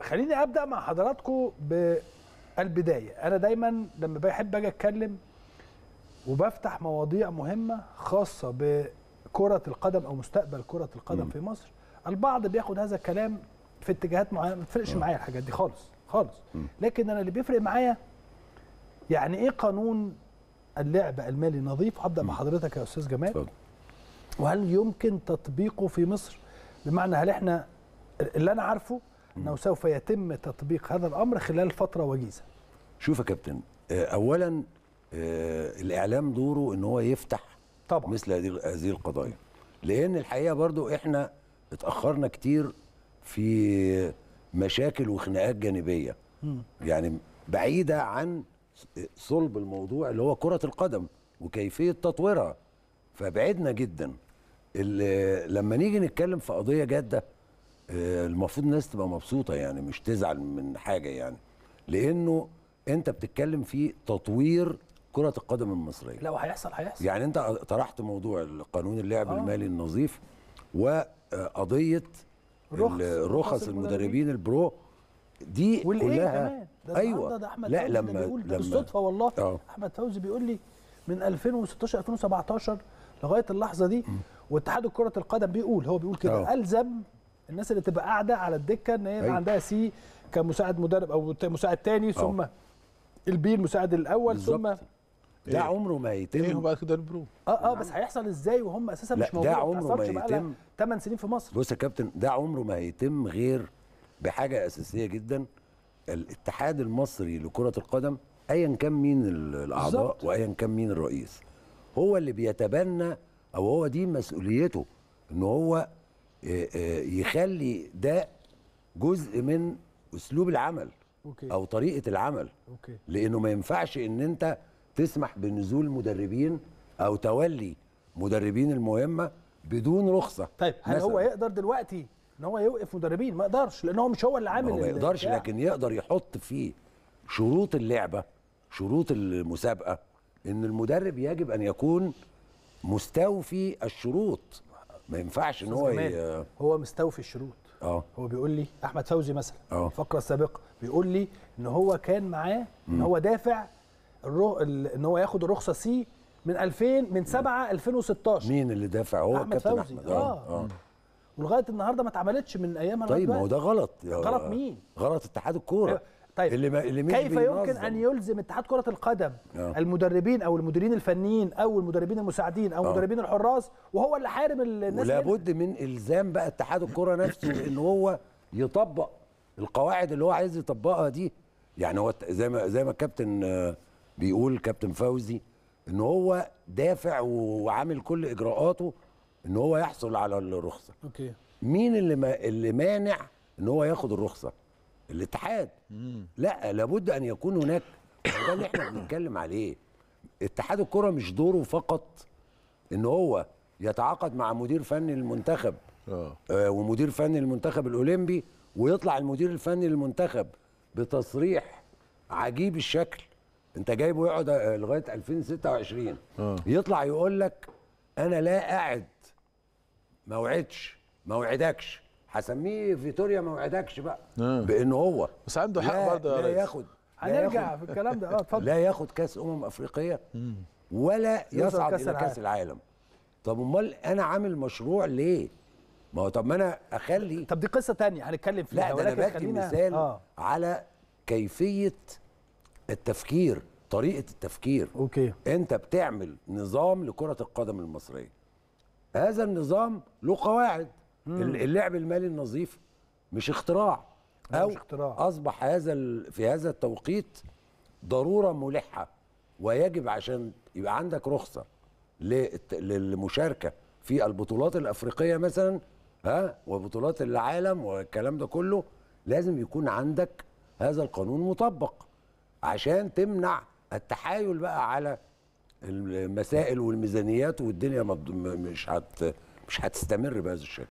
خليني ابدا مع حضراتكم بالبدايه انا دايما لما بحب اجي اتكلم وبفتح مواضيع مهمه خاصه بكره القدم او مستقبل كره القدم مم. في مصر البعض بياخد هذا الكلام في اتجاهات معينه ما تفرقش معايا الحاجات دي خالص خالص مم. لكن انا اللي بيفرق معايا يعني ايه قانون اللعب المالي النظيف هبدا مع حضرتك يا استاذ جمال فضل. وهل يمكن تطبيقه في مصر بمعنى هل احنا اللي انا عارفه انه سوف يتم تطبيق هذا الامر خلال فتره وجيزه شوف يا كابتن آه، اولا آه، الاعلام دوره ان هو يفتح طبعا مثل هذه القضايا لان الحقيقه برضو احنا اتاخرنا كتير في مشاكل وخناقات جانبيه يعني بعيده عن صلب الموضوع اللي هو كره القدم وكيفيه تطويرها فبعدنا جدا لما نيجي نتكلم في قضيه جاده آه، المفروض الناس تبقى مبسوطه يعني مش تزعل من حاجه يعني لانه انت بتتكلم في تطوير كره القدم المصريه لا وهيحصل هيحصل يعني انت طرحت موضوع قانون اللعب آه. المالي النظيف وقضيه رخص, رخص المدربين البرو دي كلها كمان. ده ايوه ده أحمد لا لما لما بالصدفه والله أوه. احمد فوزي بيقول لي من 2016 2017 لغايه اللحظه دي واتحاد كره القدم بيقول هو بيقول كده آه. الزم الناس اللي تبقى قاعده على الدكه ان هي يبقى أيوة. عندها سي كمساعد مدرب او مساعد تاني آه. ثم البي المساعد الاول بالزبط. ثم إيه؟ ده إيه؟ عمره ما يتم ايه بقى كده البرو اه اه بس هيحصل ازاي وهم اساسا مش موجودين ده عمره ما يتم 8 سنين في مصر بص يا كابتن ده عمره ما هيتم غير بحاجه اساسيه جدا الاتحاد المصري لكره القدم ايا كان مين الاعضاء وايا كان مين الرئيس هو اللي بيتبنى او هو دي مسؤوليته ان هو آه، آه، يخلي ده جزء من اسلوب العمل أوكي. او طريقه العمل أوكي. لانه ما ينفعش ان انت تسمح بنزول مدربين او تولي مدربين المهمه بدون رخصه طيب هل هو يقدر دلوقتي ان هو يوقف مدربين ما يقدرش لان هو مش هو اللي عامل ما يقدرش لكن يقدر يحط في شروط اللعبه شروط المسابقه ان المدرب يجب ان يكون مستوفي الشروط ما ينفعش ان هو ي... هو مستوفي الشروط اه هو بيقول لي احمد فوزي مثلا أوه. الفقره السابقه بيقول لي ان هو كان معاه ان هو دافع الرو... ان هو ياخد الرخصه سي من 2000 من 7 2016 مين اللي دافع هو احمد كابتن فوزي. احمد اه, آه. آه. ولغايه النهارده ما اتعملتش من ايام طيب ما هو ده غلط غلط مين؟ غلط اتحاد الكوره أيوة. طيب اللي ما اللي كيف يمكن ان يلزم اتحاد كره القدم أوه. المدربين او المديرين الفنيين او المدربين المساعدين او أوه. مدربين الحراس وهو اللي حارم الناس لابد من الزام بقى اتحاد الكره نفسه ان هو يطبق القواعد اللي هو عايز يطبقها دي يعني هو زي ما زي ما الكابتن آه، بيقول كابتن فوزي ان هو دافع وعامل كل اجراءاته ان هو يحصل على الرخصه اوكي مين اللي ما اللي مانع ان هو ياخد الرخصه الاتحاد لا لابد ان يكون هناك ده اللي احنا بنتكلم عليه اتحاد الكره مش دوره فقط ان هو يتعاقد مع مدير فني المنتخب آه. آه، ومدير فني المنتخب الاولمبي ويطلع المدير الفني للمنتخب بتصريح عجيب الشكل انت جايبه يقعد آه، لغايه 2026 آه. يطلع يقول لك انا لا قاعد موعدش موعدكش هسميه فيتوريا ما وعدكش بقى آه. بانه هو بس عنده حق برضه لا ياخد هنرجع في الكلام ده اه اتفضل لا ياخد كاس امم افريقيه ولا يصعد الى كاس العالم طب امال انا عامل مشروع ليه؟ ما هو طب ما انا اخلي طب دي قصه تانية هنتكلم فيها لا ده انا بدي مثال آه. على كيفيه التفكير طريقه التفكير اوكي انت بتعمل نظام لكره القدم المصريه هذا النظام له قواعد اللعب المالي النظيف مش اختراع او مش اختراع. اصبح هذا في هذا التوقيت ضروره ملحه ويجب عشان يبقى عندك رخصه للمشاركه في البطولات الافريقيه مثلا ها وبطولات العالم والكلام ده كله لازم يكون عندك هذا القانون مطبق عشان تمنع التحايل بقى على المسائل والميزانيات والدنيا مش هت مش هتستمر بهذا الشكل